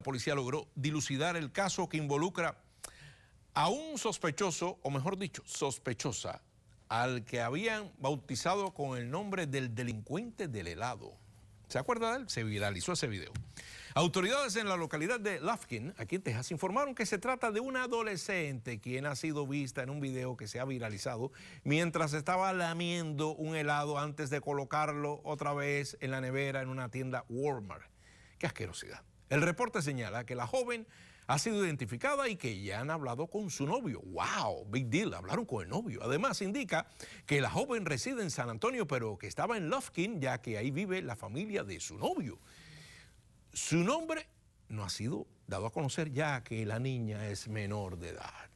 La policía logró dilucidar el caso que involucra a un sospechoso, o mejor dicho, sospechosa, al que habían bautizado con el nombre del delincuente del helado. ¿Se acuerda de él? Se viralizó ese video. Autoridades en la localidad de Lufkin, aquí en Texas, informaron que se trata de una adolescente quien ha sido vista en un video que se ha viralizado mientras estaba lamiendo un helado antes de colocarlo otra vez en la nevera en una tienda Walmart. ¡Qué asquerosidad! El reporte señala que la joven ha sido identificada y que ya han hablado con su novio. ¡Wow! Big deal, hablaron con el novio. Además, indica que la joven reside en San Antonio, pero que estaba en Lufkin, ya que ahí vive la familia de su novio. Su nombre no ha sido dado a conocer, ya que la niña es menor de edad.